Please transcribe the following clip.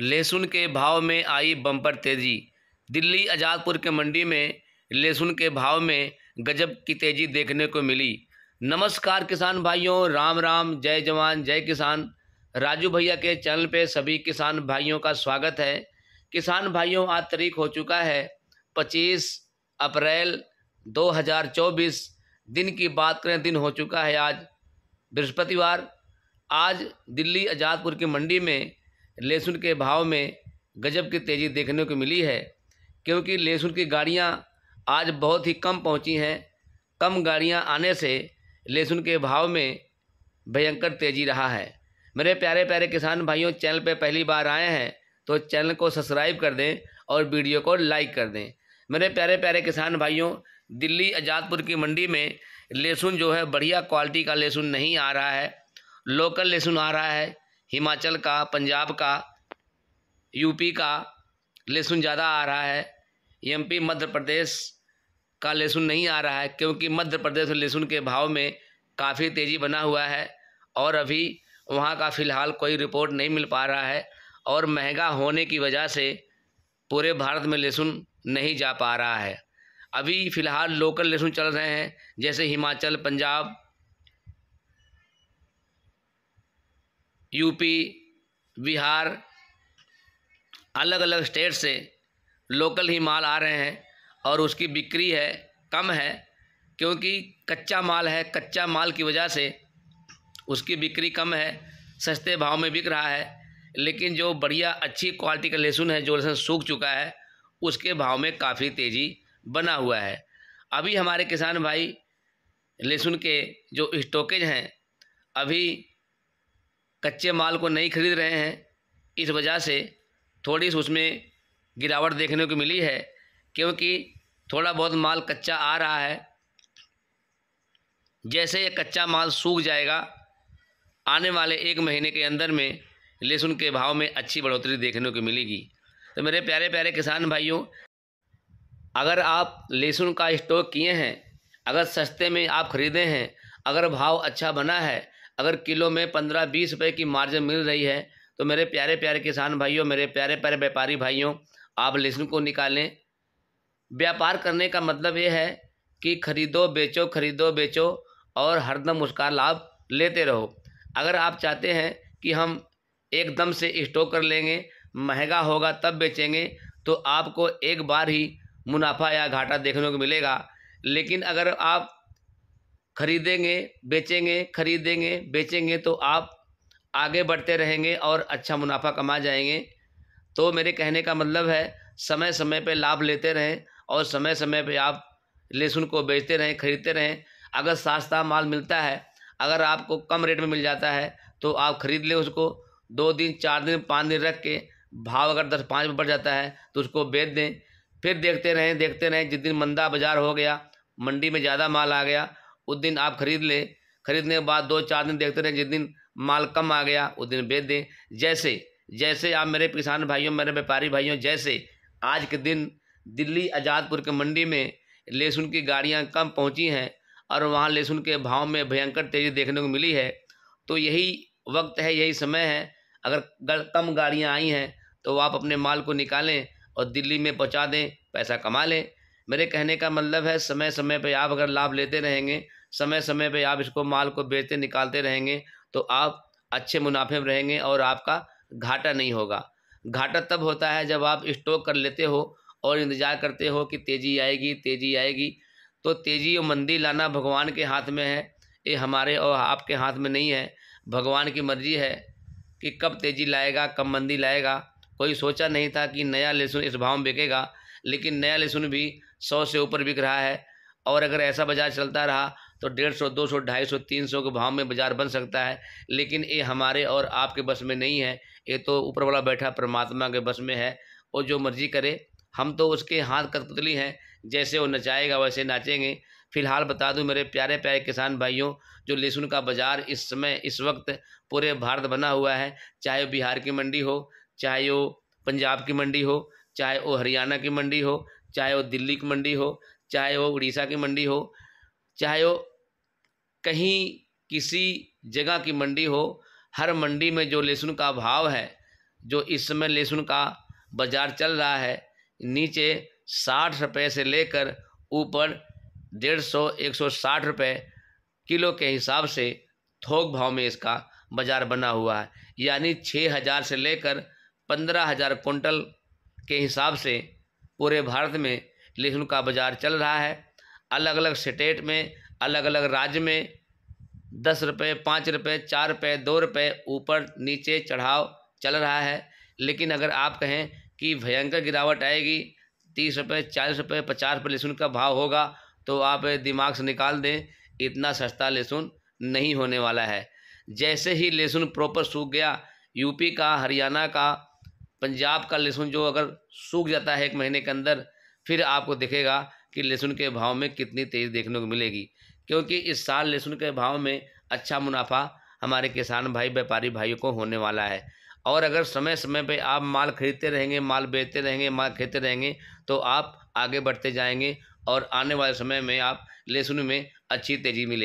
लहसुन के भाव में आई बम्पर तेज़ी दिल्ली आज़ादपुर के मंडी में लहसुन के भाव में गजब की तेज़ी देखने को मिली नमस्कार किसान भाइयों राम राम जय जवान जय किसान राजू भैया के चैनल पे सभी किसान भाइयों का स्वागत है किसान भाइयों आज तारीख हो चुका है 25 अप्रैल 2024 दिन की बात करें दिन हो चुका है आज बृहस्पतिवार आज दिल्ली आज़ादपुर की मंडी में लहसुन के भाव में गजब की तेज़ी देखने को मिली है क्योंकि लहसुन की गाड़ियाँ आज बहुत ही कम पहुँची हैं कम गाड़ियाँ आने से लहसुन के भाव में भयंकर तेज़ी रहा है मेरे प्यारे प्यारे किसान भाइयों चैनल पर पहली बार आए हैं तो चैनल को सब्सक्राइब कर दें और वीडियो को लाइक कर दें मेरे प्यारे प्यारे किसान भाइयों दिल्ली आज़ादपुर की मंडी में लहसुन जो है बढ़िया क्वालिटी का लहसुन नहीं आ रहा है लोकल लहसुन आ रहा है हिमाचल का पंजाब का यूपी का लहसुन ज़्यादा आ रहा है एमपी मध्य प्रदेश का लहसुन नहीं आ रहा है क्योंकि मध्य प्रदेश में लहसुन के भाव में काफ़ी तेज़ी बना हुआ है और अभी वहाँ का फ़िलहाल कोई रिपोर्ट नहीं मिल पा रहा है और महंगा होने की वजह से पूरे भारत में लहसुन नहीं जा पा रहा है अभी फ़िलहाल लोकल लहसुन चल रहे हैं जैसे हिमाचल पंजाब यूपी बिहार अलग अलग स्टेट से लोकल ही माल आ रहे हैं और उसकी बिक्री है कम है क्योंकि कच्चा माल है कच्चा माल की वजह से उसकी बिक्री कम है सस्ते भाव में बिक रहा है लेकिन जो बढ़िया अच्छी क्वालिटी का लहसुन है जो लहसुन सूख चुका है उसके भाव में काफ़ी तेज़ी बना हुआ है अभी हमारे किसान भाई लहसुन के जो स्टोकेज हैं अभी कच्चे माल को नहीं खरीद रहे हैं इस वजह से थोड़ी सी उसमें गिरावट देखने को मिली है क्योंकि थोड़ा बहुत माल कच्चा आ रहा है जैसे ये कच्चा माल सूख जाएगा आने वाले एक महीने के अंदर में लहसुन के भाव में अच्छी बढ़ोतरी देखने को मिलेगी तो मेरे प्यारे प्यारे किसान भाइयों अगर आप लहसुन का स्टॉक किए हैं अगर सस्ते में आप ख़रीदे हैं अगर भाव अच्छा बना है अगर किलो में पंद्रह बीस रुपये की मार्जिन मिल रही है तो मेरे प्यारे प्यारे किसान भाइयों मेरे प्यारे प्यारे व्यापारी भाइयों आप लेसन को निकालें व्यापार करने का मतलब ये है कि खरीदो बेचो खरीदो बेचो और हरदम उसका लाभ लेते रहो अगर आप चाहते हैं कि हम एकदम से स्टॉक कर लेंगे महंगा होगा तब बेचेंगे तो आपको एक बार ही मुनाफा या घाटा देखने को मिलेगा लेकिन अगर आप खरीदेंगे बेचेंगे खरीदेंगे बेचेंगे तो आप आगे बढ़ते रहेंगे और अच्छा मुनाफा कमा जाएंगे तो मेरे कहने का मतलब है समय समय पे लाभ लेते रहें और समय समय पे आप लहसुन को बेचते रहें खरीदते रहें अगर सस्ता माल मिलता है अगर आपको कम रेट में मिल जाता है तो आप ख़रीद लें उसको दो दिन चार दिन पाँच दिन रख के भाव अगर दस पाँच में बढ़ जाता है तो उसको बेच दें फिर देखते रहें देखते रहें जिस दिन मंदा बाज़ार हो गया मंडी में ज़्यादा माल आ गया उस दिन आप खरीद लें खरीदने के बाद दो चार दिन देखते रहे जिस दिन माल कम आ गया उस दिन बेच दें जैसे जैसे आप मेरे किसान भाइयों मेरे व्यापारी भाइयों जैसे आज के दिन दिल्ली आज़ादपुर के मंडी में लहसुन की गाड़ियाँ कम पहुँची हैं और वहाँ लहसुन के भाव में भयंकर तेज़ी देखने को मिली है तो यही वक्त है यही समय है अगर कम गाड़ियाँ आई हैं तो आप अपने माल को निकालें और दिल्ली में पहुँचा दें पैसा कमा लें मेरे कहने का मतलब है समय समय पर आप अगर लाभ लेते रहेंगे समय समय पर आप इसको माल को बेचते निकालते रहेंगे तो आप अच्छे मुनाफे में रहेंगे और आपका घाटा नहीं होगा घाटा तब होता है जब आप स्टॉक कर लेते हो और इंतज़ार करते हो कि तेज़ी आएगी तेज़ी आएगी तो तेज़ी और मंदी लाना भगवान के हाथ में है ये हमारे और आपके हाथ में नहीं है भगवान की मर्ज़ी है कि कब तेज़ी लाएगा कब मंदी लाएगा कोई सोचा नहीं था कि नया लहसुन इस भाव में बिकेगा लेकिन नया लहसुन भी सौ से ऊपर बिक रहा है और अगर ऐसा बाज़ार चलता रहा तो डेढ़ सौ दो सौ ढाई सौ तीन सौ के भाव में बाज़ार बन सकता है लेकिन ये हमारे और आपके बस में नहीं है ये तो ऊपर वाला बैठा परमात्मा के बस में है और जो मर्जी करे हम तो उसके हाथ कतपुतली हैं जैसे वो नचाएगा वैसे नाचेंगे फिलहाल बता दूं मेरे प्यारे प्यारे किसान भाइयों जो लहसुन का बाज़ार इस समय इस वक्त पूरे भारत बना हुआ है चाहे बिहार की मंडी हो चाहे वो पंजाब की मंडी हो चाहे वो हरियाणा की मंडी हो चाहे वो दिल्ली की मंडी हो चाहे वो उड़ीसा की मंडी हो चाहे वो कहीं किसी जगह की मंडी हो हर मंडी में जो लहसुन का भाव है जो इस समय लहसुन का बाज़ार चल रहा है नीचे साठ रुपये से लेकर ऊपर डेढ़ सौ एक सौ साठ रुपये किलो के हिसाब से थोक भाव में इसका बाज़ार बना हुआ है यानी छः हज़ार से लेकर पंद्रह हज़ार कुंटल के हिसाब से पूरे भारत में लहसुन का बाज़ार चल रहा है अलग अलग स्टेट में अलग अलग राज्य में दस रुपये पाँच रुपये चार रुपये दो रुपये ऊपर नीचे चढ़ाव चल रहा है लेकिन अगर आप कहें कि भयंकर गिरावट आएगी तीस रुपये चालीस रुपये पचास रुपये लहसुन का भाव होगा तो आप दिमाग से निकाल दें इतना सस्ता लहसुन नहीं होने वाला है जैसे ही लहसुन प्रॉपर सूख गया यूपी का हरियाणा का पंजाब का लहसुन जो अगर सूख जाता है एक महीने के अंदर फिर आपको दिखेगा कि लहसुन के भाव में कितनी तेज़ देखने को मिलेगी क्योंकि इस साल लहसुन के भाव में अच्छा मुनाफा हमारे किसान भाई व्यापारी भाइयों को होने वाला है और अगर समय समय पे आप माल खरीदते रहेंगे माल बेचते रहेंगे माल खरीदते रहेंगे तो आप आगे बढ़ते जाएंगे और आने वाले समय में आप लहसुन में अच्छी तेज़ी मिलेगी